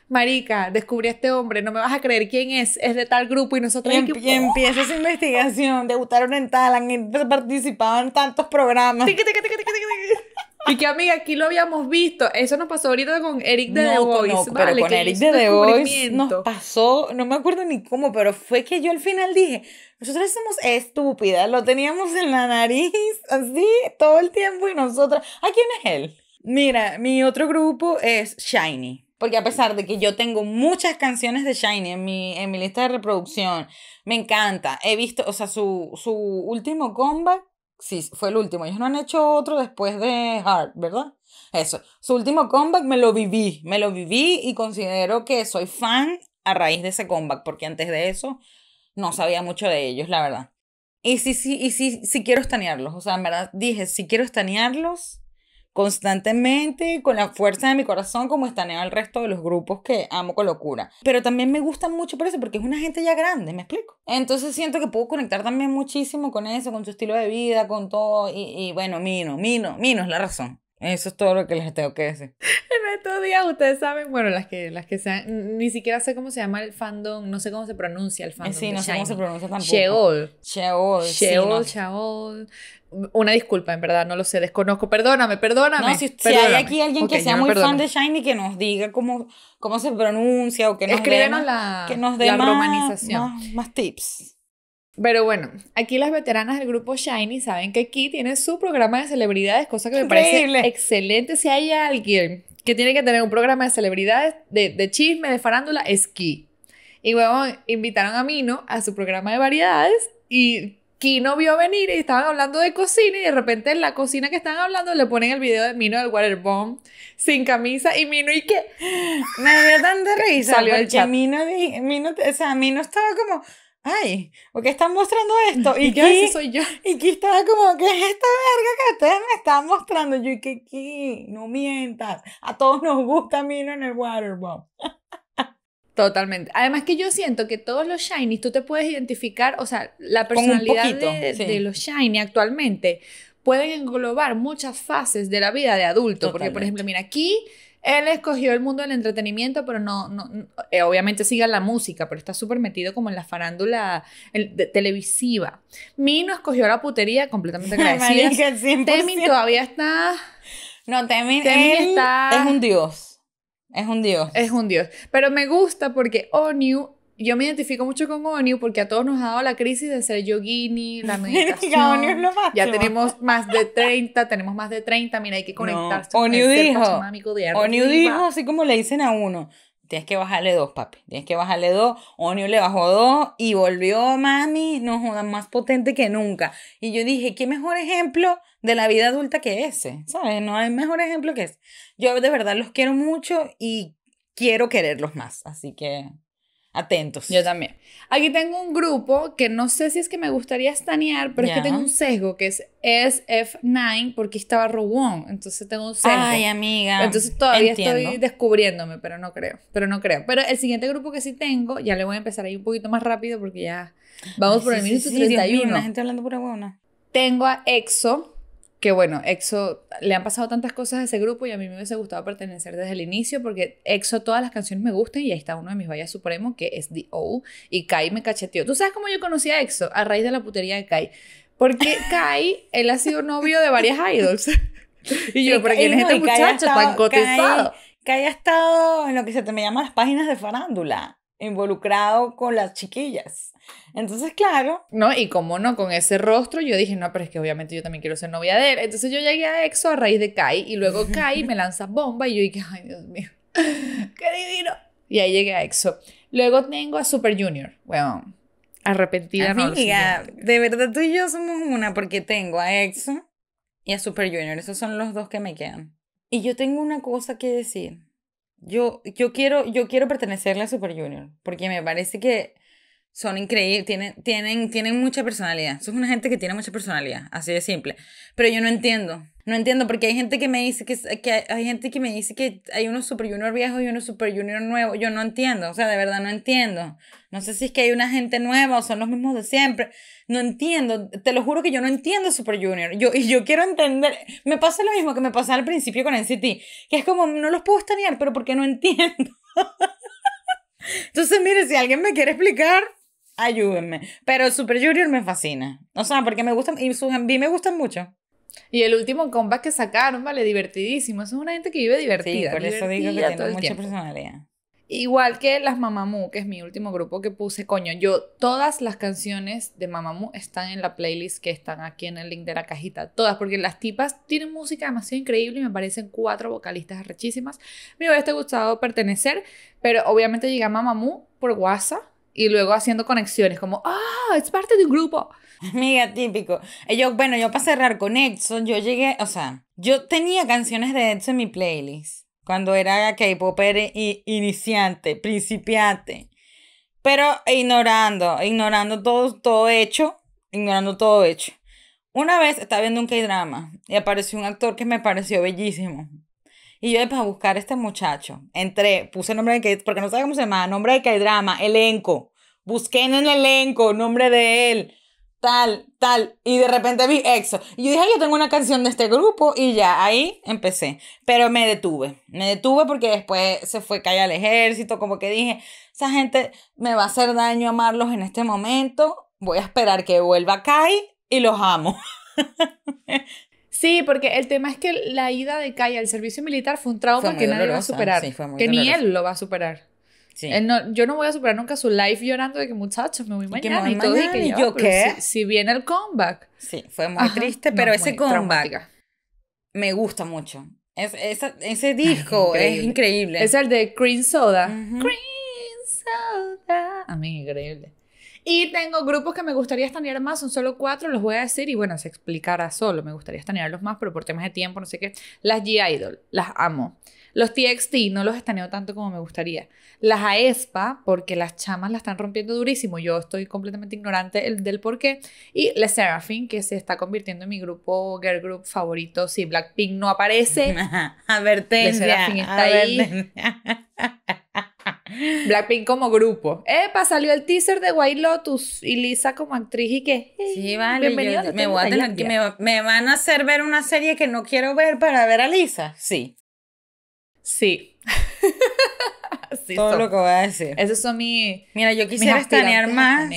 Marica, descubrí a este hombre, no me vas a creer quién es, es de tal grupo y nosotros... Y, em, empieza esa investigación, debutaron en tal, han participado en tantos programas. Y que amiga, aquí lo habíamos visto. Eso nos pasó ahorita con Eric de no, con Eric de The nos pasó, no me acuerdo ni cómo, pero fue que yo al final dije, Nosotros somos estúpidas, lo teníamos en la nariz así todo el tiempo y nosotras, ¿a quién es él? Mira, mi otro grupo es Shiny. Porque a pesar de que yo tengo muchas canciones de Shiny en mi, en mi lista de reproducción, me encanta. He visto, o sea, su, su último comeback Sí, fue el último. Ellos no han hecho otro después de Hard, ¿verdad? Eso. Su último comeback me lo viví. Me lo viví y considero que soy fan a raíz de ese comeback, porque antes de eso no sabía mucho de ellos, la verdad. Y sí, sí, y sí, sí quiero estanearlos. O sea, en verdad dije, si quiero estanearlos, constantemente con la fuerza de mi corazón como estaneo el resto de los grupos que amo con locura. Pero también me gustan mucho por eso porque es una gente ya grande, me explico. Entonces siento que puedo conectar también muchísimo con eso, con su estilo de vida, con todo. Y, y bueno, Mino, Mino, Mino es la razón. Eso es todo lo que les tengo que decir. En estos días, ustedes saben, bueno, las que, las que sean, ni siquiera sé cómo se llama el fandom, no sé cómo se pronuncia el fandom. Sí, no sé cómo se pronuncia Sheol. Sheol. Una disculpa, en verdad, no lo sé, desconozco. Perdóname, perdóname. si, hay aquí alguien que sea muy fan de Shiny, que nos diga cómo, cómo se pronuncia o que nos dé. que nos dé la romanización. más tips. Pero bueno, aquí las veteranas del grupo Shiny saben que Key tiene su programa de celebridades, cosa que me parece excelente. Si hay alguien que tiene que tener un programa de celebridades, de, chisme, de farándula, es Ki. Y luego invitaron a Mino a su programa de variedades y no vio venir y estaban hablando de cocina y de repente en la cocina que estaban hablando le ponen el video de Mino del waterbomb sin camisa y Mino y qué? me dio tanta risa salió el chat. Mino, Mino, o sea, Mino estaba como ay, ¿por qué están mostrando esto? *laughs* Y, yo qué soy yo. Y que estaba como, ¿qué es esta verga que ustedes me están mostrando? Yo, y que aquí, no mientas, a todos nos gusta mirar en el Waterbomb. *laughs* Totalmente. Además que yo siento que todos los shinies, tú te puedes identificar, o sea, la personalidad de, los shiny actualmente pueden englobar muchas fases de la vida de adulto. Porque, por ejemplo, mira, aquí él escogió el mundo del entretenimiento, pero no, eh, obviamente sigue la música, pero está súper metido como en la farándula de, televisiva. Mino escogió la putería, completamente *laughs* agradecida. Temi todavía está... No, Temi está... es un dios. Es un dios. Es un dios. Pero me gusta porque Onyu yo me identifico mucho con Oniu porque a todos nos ha dado la crisis de ser yogini, la *laughs* meditación. ya tenemos más de 30, tenemos más de 30, mira, hay que conectarse. Oniu dijo, dijo, así como le dicen a uno, tienes que bajarle dos, papi, tienes que bajarle dos. Oniu le bajó dos y volvió, mami, no jodan, más potente que nunca. Y yo dije, ¿qué mejor ejemplo de la vida adulta que ese? ¿Sabes? No hay mejor ejemplo que ese. Yo de verdad los quiero mucho y quiero quererlos más, así que... Atentos. Yo también. Aquí tengo un grupo que no sé si es que me gustaría estanear, pero es que tengo un sesgo que es SF9 porque estaba Rubón, Entonces tengo un sesgo. Ay, amiga. Entonces todavía estoy descubriéndome, pero no creo. Pero no creo. Pero el siguiente grupo que sí tengo, ya le voy a empezar ahí un poquito más rápido porque ya vamos por el minuto 31. la gente hablando pura Tengo a EXO que bueno, EXO, le han pasado tantas cosas a ese grupo y a mí me hubiese gustado pertenecer desde el inicio porque EXO todas las canciones me gustan y ahí está uno de mis vallas supremos que es The O y Kai me cacheteó. ¿Tú sabes cómo yo conocí a EXO? A raíz de la putería de Kai. Porque *laughs* Kai, él ha sido novio de varias idols. *laughs* y yo, ¿pero quién es este muchacho tan cotizado? Kai, ha estado en lo que se te me llama las páginas de farándula involucrado con las chiquillas. Entonces, claro. No, y como no, con ese rostro yo dije, no, pero es que obviamente yo también quiero ser novia de él. Entonces yo llegué a EXO a raíz de Kai y luego *laughs* Kai me lanza bomba y yo dije, ay Dios mío, *laughs* qué divino. Y ahí llegué a EXO. Luego tengo a Super Junior, bueno, arrepentida. Amiga, de verdad tú y yo somos una porque tengo a EXO y a Super Junior. Esos son los dos que me quedan. Y yo tengo una cosa que decir yo, quiero, yo quiero pertenecerle a Super Junior, porque me parece que son increíbles, tienen, tienen, tienen mucha personalidad. Son una gente que tiene mucha personalidad, así de simple. Pero yo no entiendo no entiendo, porque hay gente que me dice que, hay gente que me dice que hay unos super junior viejo y unos super junior nuevo Yo no entiendo, o sea, de verdad no entiendo. No sé si es que hay una gente nueva o son los mismos de siempre. No entiendo, te lo juro que yo no entiendo Super Junior. Yo, y yo quiero entender, me pasa lo mismo que me pasaba al principio con NCT, que es como, no los puedo estanear, pero porque no entiendo. *laughs* Entonces, mire, si alguien me quiere explicar, ayúdenme. Pero Super Junior me fascina. O sea, porque me gustan, y sus me gustan mucho. Y el último comeback que sacaron, vale, divertidísimo. es una gente que vive divertida. Sí, por eso digo que mucha personalidad. Igual que las Mamamoo, que es mi último grupo que puse, coño, yo todas las canciones de Mamamoo están en la playlist que están aquí en el link de la cajita, todas, porque las tipas tienen música demasiado increíble y me parecen cuatro vocalistas rechísimas. Me hubiese gustado pertenecer, pero obviamente llega a Mamamoo por WhatsApp y luego haciendo conexiones, como, ah, es parte de un grupo. Mira, típico. Eh, yo, bueno, yo para cerrar con Edson, yo llegué, o sea, yo tenía canciones de Edson en mi playlist, cuando era k pop iniciante, principiante, pero ignorando, ignorando todo, todo hecho, ignorando todo hecho. Una vez estaba viendo un K-drama y apareció un actor que me pareció bellísimo. Y yo, para buscar a este muchacho, entré, puse nombre de K, drama porque no sabía cómo se llama, nombre de K-drama, elenco busqué en el elenco, nombre de él, tal, tal, y de repente vi EXO. Y yo dije, yo tengo una canción de este grupo y ya, ahí empecé. Pero me detuve, me detuve porque después se fue Kai al ejército, como que dije, esa gente me va a hacer daño amarlos en este momento, voy a esperar que vuelva Kai y los amo. *laughs* Sí, porque el tema es que la ida de Kai al servicio militar fue un trauma que nadie va a superar, que ni él lo va a superar. Eh, yo no voy a superar nunca su live llorando de que muchachos me voy mañana y, y yo, ¿qué? Si, si, viene el comeback. Sí, fue muy triste, pero ese comeback me gusta mucho. Es, ese disco es increíble. Es el de Cream Soda. Soda. A mí increíble. Y tengo grupos que me gustaría estanear más, son solo cuatro, los voy a decir y bueno, se explicará solo. Me gustaría estanearlos más, pero por temas de tiempo, no sé qué. Las G-Idol, las amo. Los TXT no los estaneo tanto como me gustaría. Las AESPA, e porque las chamas la están rompiendo durísimo. Yo estoy completamente ignorante del por qué. Y Le Seraphim, que se está convirtiendo en mi grupo, girl group favorito. Si Blackpink no aparece, *laughs* advertencia. ver Seraphim está ahí. *laughs* Blackpink como grupo. Epa, salió el teaser de White Lotus y Lisa como actriz y que. sí, vale. me, me, van a hacer ver una serie que no quiero ver para ver a Lisa. Sí. *laughs* Sí. Todo lo que voy a decir. Esos son mis. Mira, yo quisiera estanear más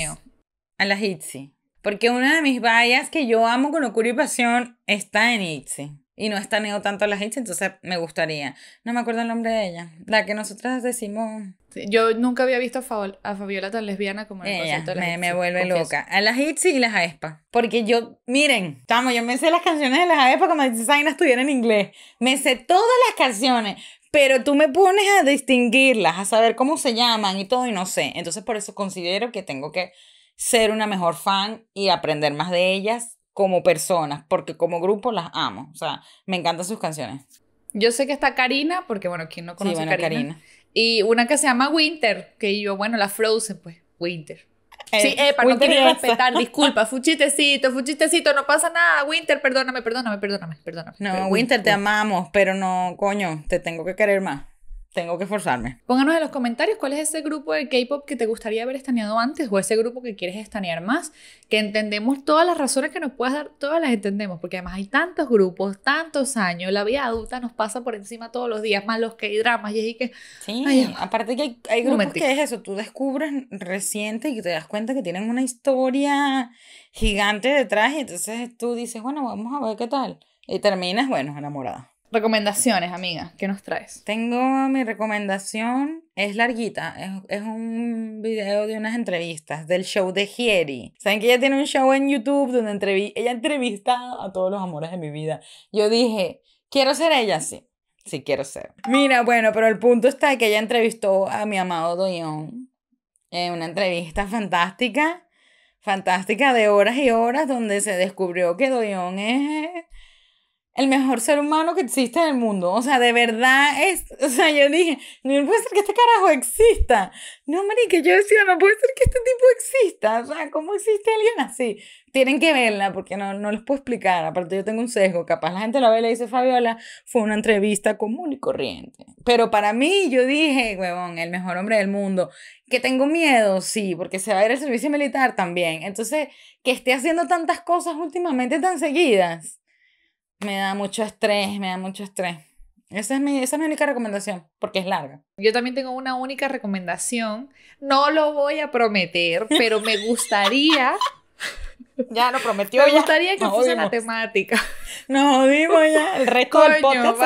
a las ITZY. Porque una de mis vallas que yo amo con locura y pasión está en ITZY. Y no estaneo tanto a las ITZY, entonces me gustaría. No me acuerdo el nombre de ella. La que nosotras decimos. yo nunca había visto a, a, Fabiola tan lesbiana como en el ella, de me, me vuelve loca. A las ITZY y las AESPA. Porque yo, miren, estamos, yo me sé las canciones de las AESPA como si esa estuviera en inglés. Me sé todas las canciones. Pero tú me pones a distinguirlas, a saber cómo se llaman y todo, y no sé. Entonces, por eso considero que tengo que ser una mejor fan y aprender más de ellas como personas, porque como grupo las amo. O sea, me encantan sus canciones. Yo sé que está Karina, porque bueno, ¿quién no conoce a Karina? Karina? Y una que se llama Winter, que yo, bueno, la Frozen, pues, Winter. Sí, eh, epa, para no quería respetar, *laughs* disculpa, fuchistecito, fuchistecito, no pasa nada, Winter, perdóname, perdóname, perdóname, perdóname. No, Winter, te amamos, pero no, coño, te tengo que querer más tengo que forzarme Pónganos en los comentarios cuál es ese grupo de K-pop que te gustaría haber estaneado antes o ese grupo que quieres estanear más, que entendemos todas las razones que nos puedas dar, todas las entendemos, porque además hay tantos grupos, tantos años, la vida adulta nos pasa por encima todos los días, más los que hay dramas y así que... Sí, aparte que hay, grupos que es eso, tú descubres reciente y te das cuenta que tienen una historia gigante detrás y entonces tú dices, bueno, vamos a ver qué tal. Y terminas, bueno, enamorada. Recomendaciones, amiga, ¿qué nos traes? Tengo mi recomendación, es larguita, es, es, un video de unas entrevistas del show de Hieri. Saben que ella tiene un show en YouTube donde entrevi ella entrevista a todos los amores de mi vida. Yo dije, quiero ser ella, sí, sí quiero ser. Mira, bueno, pero el punto está que ella entrevistó a mi amado Doyon. en una entrevista fantástica, fantástica de horas y horas donde se descubrió que Doyon es el mejor ser humano que existe en el mundo. O sea, de verdad es. O sea, yo dije, no puede ser que este carajo exista. No, que yo decía, no puede ser que este tipo exista. O sea, ¿cómo existe alguien así? Tienen que verla porque no, no les puedo explicar. Aparte, yo tengo un sesgo. Capaz la gente la ve y le dice, Fabiola, fue una entrevista común y corriente. Pero para mí, yo dije, huevón, el mejor hombre del mundo. Que tengo miedo, sí, porque se va a ir al servicio militar también. Entonces, que esté haciendo tantas cosas últimamente tan seguidas me da mucho estrés, me da mucho estrés. Esa es, mi, es mi única recomendación, porque es larga. Yo también tengo una única recomendación. No lo voy a prometer, *laughs* pero me gustaría ya lo prometió. Me ya. gustaría que no fuese la temática. no jodimos ya. El resto del podcast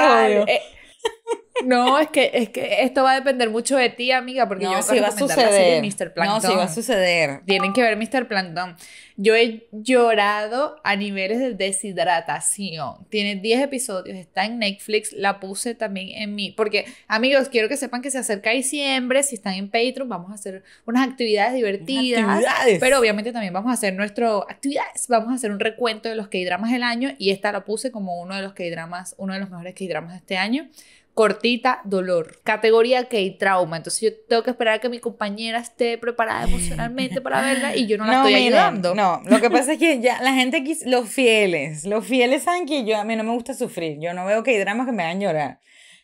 no, es que, es que esto va a depender mucho de ti, amiga, porque no, sé va a suceder. Mr. Plankton. No, si va a suceder. Tienen que ver Mr. Plankton. Yo he llorado a niveles de deshidratación. Tiene 10 episodios, está en Netflix, la puse también en mí. Porque, amigos, quiero que sepan que se acerca diciembre, si están en Patreon, vamos a hacer unas actividades divertidas. Actividades. Pero obviamente también vamos a hacer nuestro actividades, vamos a hacer un recuento de los K-dramas del año y esta la puse como uno de los K-dramas, uno de los mejores K-dramas de este año cortita, dolor. Categoría que hay trauma. Entonces yo tengo que esperar a que mi compañera esté preparada emocionalmente para verla y yo no, la estoy ayudando. No, lo que pasa es que *laughs* ya la gente los fieles, los fieles saben que yo, a mí no me gusta sufrir. Yo no veo que hay dramas que me hagan llorar.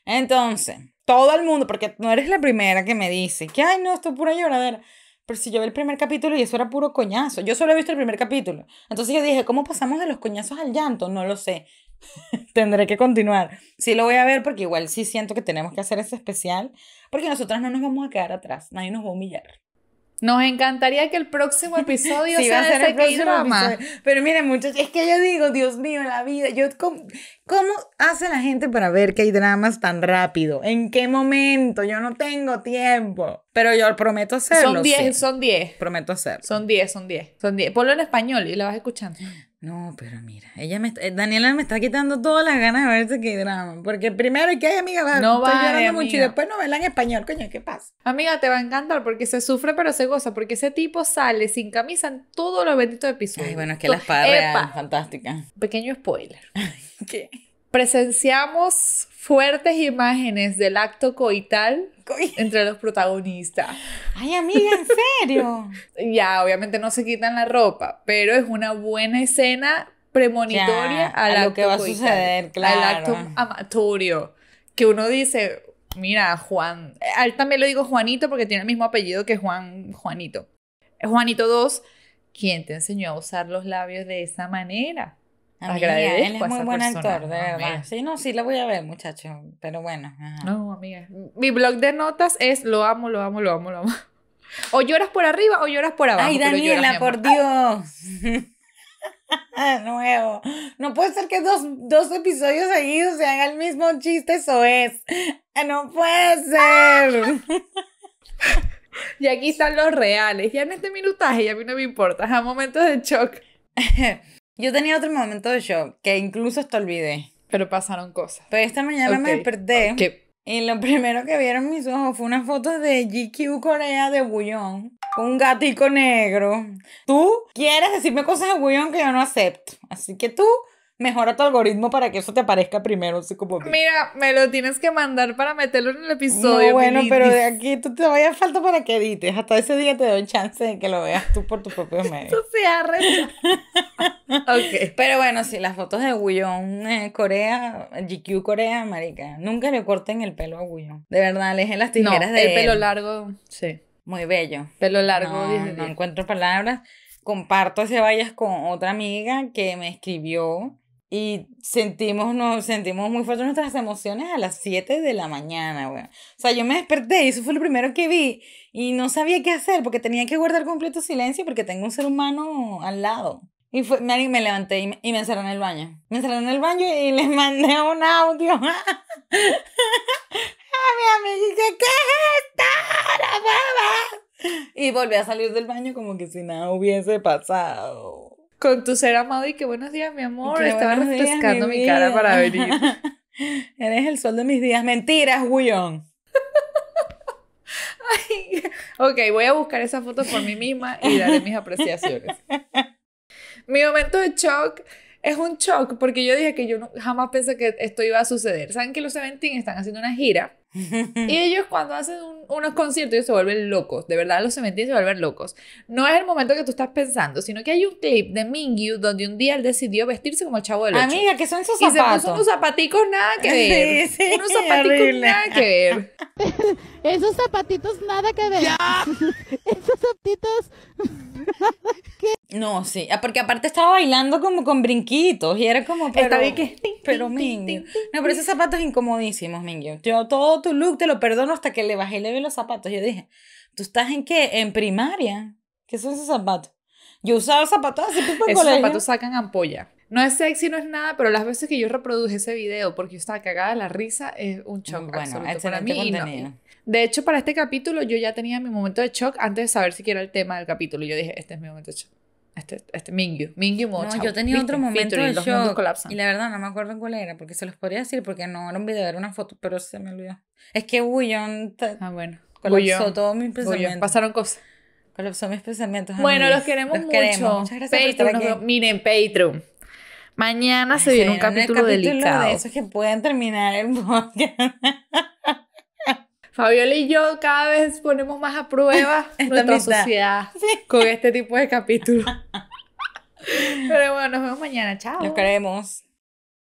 Entonces, todo el mundo, porque no eres la primera que me dice que, ay, no, esto es pura lloradera. Pero si yo vi el primer capítulo y eso era puro coñazo. Yo solo he visto el primer capítulo. Entonces yo dije, ¿cómo pasamos de los coñazos al llanto? No lo sé. *laughs* tendré que continuar. Sí lo voy a ver porque igual sí siento que tenemos que hacer ese especial, porque nosotras no nos vamos a quedar atrás, nadie nos va a humillar. Nos encantaría que el próximo *laughs* episodio sea ese a ser el próximo drama. Pero miren, muchachos, es que yo digo, Dios mío, la vida, yo ¿cómo, hace la gente para ver que hay dramas tan rápido? ¿En qué momento? Yo no tengo tiempo. Pero yo prometo hacerlo. Son 10, son 10. Prometo hacerlo. Son 10, son 10. Son 10. Ponlo en español y la vas escuchando. *gasps* *laughs* No, pero mira, ella me eh, Daniela me está quitando todas las ganas de ver ese drama. Porque primero que hay amiga, va, no estoy llorando mucho y después novela en español, coño, ¿qué pasa? Amiga, te va a encantar porque se sufre pero se goza, porque ese tipo sale sin camisa en todos los benditos episodios. Ay, bueno, es que la espada es fantástica. Pequeño spoiler. *laughs* ¿Qué? presenciamos fuertes imágenes del acto coital entre los protagonistas. Ay, amiga, ¿en serio? *laughs* ya, obviamente no se quitan la ropa, pero es una buena escena premonitoria al a acto lo que va a suceder, Al acto amatorio, que uno dice, mira, Juan, a él también lo digo Juanito porque tiene el mismo apellido que Juan Juanito. Juanito II, ¿quién te enseñó a usar los labios de esa manera? Amiga, él es muy buen de Sí, no, sí, la voy a ver, muchacho, pero bueno. No, amiga. Mi blog de notas es lo amo, lo amo, lo amo, lo amo. O lloras por arriba o lloras por abajo. Ay, Daniela, por Dios. *laughs* Nuevo. No puede ser que dos, episodios seguidos sean el mismo chiste, eso es. Ah, no puede ser. *laughs* y aquí están los reales. Ya en este minutaje, a mí no me importa. A momentos de shock. *laughs* Yo tenía otro momento de shock que incluso esto olvidé. Pero pasaron cosas. Pero esta mañana me desperté. Y lo primero que vieron mis ojos fue una foto de GQ Corea de Bullón. Un gatico negro. Tú quieres decirme cosas de Bullón que yo no acepto. Así que tú mejora tu algoritmo para que eso te aparezca primero, así como... Mira, me lo tienes que mandar para meterlo en el episodio. Muy bueno, pero de aquí tú te vayas falta para que edites. Hasta ese día te doy chance de que lo veas tú por tus propios *laughs* medios. Eso se reto. *laughs* Pero bueno, sí, las fotos de Gullón eh, Corea, GQ Corea, marica. Nunca le corten el pelo a Gullón. De verdad, alejen las tijeras no, de el pelo largo, sí. Muy bello. Pelo largo. No, no encuentro palabras. Comparto ese vallas con otra amiga que me escribió y sentimos, sentimos muy fuertes nuestras emociones a las 7 de la mañana, güey. O sea, yo me desperté y eso fue lo primero que vi y no sabía qué hacer porque tenía que guardar completo silencio porque tengo un ser humano al lado. Y fue, me, me levanté y me, y encerré en el baño. Me encerré en el baño y les mandé un audio. *laughs* a mi amiguita, ¿qué es esto? La mamá! Y volví a salir del baño como que si nada hubiese pasado con tu ser amado y que buenos días, mi amor. Estaba refrescando mi, cara para venir. *laughs* Eres el sol de mis días. Mentiras, Guyón. *laughs* ok, voy a buscar esa foto por mí misma y daré mis apreciaciones. Mi momento de shock es un shock porque yo dije que yo jamás pensé que esto iba a suceder. Saben que los Seventeen están haciendo una gira *laughs* y ellos cuando hacen un unos conciertos, y se vuelven locos. De verdad, los cementerios se vuelven locos. No es el momento que tú estás pensando, sino que hay un tape de Mingyu donde un día él decidió vestirse como el chavo del ocho. Amiga, que son esos zapatos. Y se puso unos zapaticos nada que ver. unos zapaticos nada que ver. *laughs* Esos zapatitos nada que ver. *laughs* Esos zapatitos. *laughs* No, sí, ah, porque aparte estaba bailando como con brinquitos y era como, pero, bien pero No, pero esos zapatos incomodísimos, Mingyu. Yo todo tu look te lo perdono hasta que le bajé y le vi los zapatos. Yo dije, ¿tú estás en qué? En primaria. ¿Qué son esos zapatos? Yo usaba zapatos así tipo Esos colegio. zapatos sacan ampolla. No es sexy, no es nada, pero las veces que yo reproduje ese video porque yo estaba cagada de la risa, es un shock bueno, absoluto para mí. De hecho, para este capítulo yo ya tenía mi momento de shock antes de saber siquiera el tema del capítulo. Yo dije, este es mi momento de shock. Este, este Mingyu. Mingyu Mocha No, yo tenía otro momento de shock. Y la verdad no me acuerdo cuál era, porque se los podría decir, porque no era un video, era una foto, pero se me olvidó. Es que Bullion Ah, bueno. Colapsó todos mis pensamientos. Pasaron cosas. Colapsó mis pensamientos. Bueno, los queremos los mucho. Muchas gracias por estar Miren, Patreon. Mañana se, viene un capítulo, delicado. De esos que pueden terminar el *laughs* podcast. Fabiola y yo cada vez ponemos más a prueba *laughs* nuestra sociedad con este tipo de capítulos. *laughs* Pero bueno, nos vemos mañana. Chao. Nos queremos.